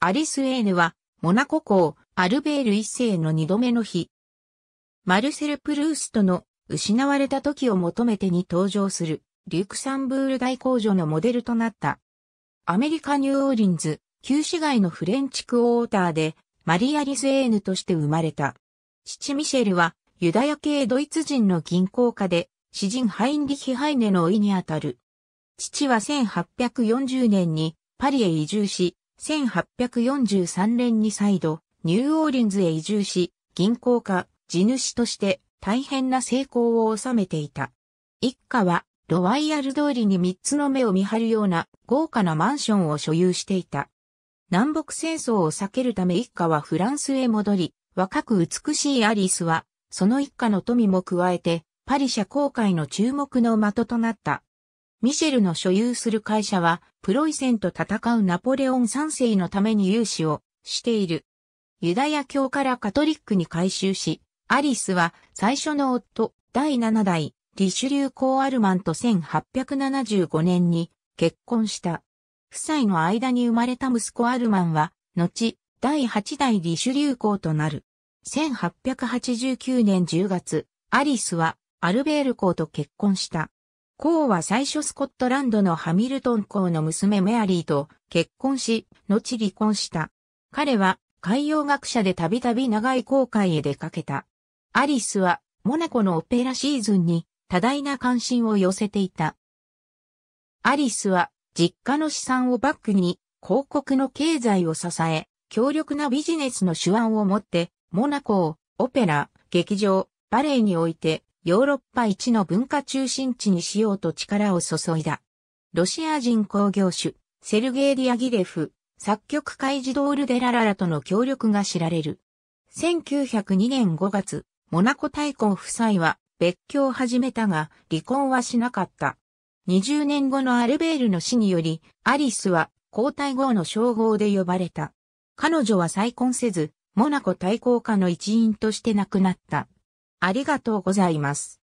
アリスエーヌは、モナコ公、アルベール一世の二度目の日。マルセル・プルーストの、失われた時を求めてに登場する、リュクサンブール大工場のモデルとなった。アメリカ・ニューオーリンズ、旧市街のフレンチクオーターで、マリア・リスエーヌとして生まれた。父ミシェルは、ユダヤ系ドイツ人の銀行家で、詩人ハインリヒ・ハイネの老いにあたる。父は1840年にパリへ移住し、1843年に再度、ニューオーリンズへ移住し、銀行家、地主として大変な成功を収めていた。一家は、ロワイヤル通りに三つの目を見張るような豪華なマンションを所有していた。南北戦争を避けるため一家はフランスへ戻り、若く美しいアリスは、その一家の富も加えて、パリ社交界の注目の的となった。ミシェルの所有する会社は、プロイセンと戦うナポレオン三世のために融資をしている。ユダヤ教からカトリックに改宗し、アリスは最初の夫、第七代、リシュリュー・コー・アルマンと1875年に結婚した。夫妻の間に生まれた息子アルマンは、後、第八代リシュリューーとなる。1889年10月、アリスはアルベール公と結婚した。コーは最初スコットランドのハミルトン公の娘メアリーと結婚し、後離婚した。彼は海洋学者でたびたび長い航海へ出かけた。アリスはモナコのオペラシーズンに多大な関心を寄せていた。アリスは実家の資産をバックに広告の経済を支え、強力なビジネスの手腕を持って、モナコをオペラ、劇場、バレエにおいてヨーロッパ一の文化中心地にしようと力を注いだ。ロシア人工業種、セルゲイ・ディアギレフ、作曲家イジドール・デラララとの協力が知られる。1902年5月、モナコ大公夫妻は別居を始めたが、離婚はしなかった。20年後のアルベールの死により、アリスは皇太后の称号で呼ばれた。彼女は再婚せず、モナコ大公家の一員として亡くなった。ありがとうございます。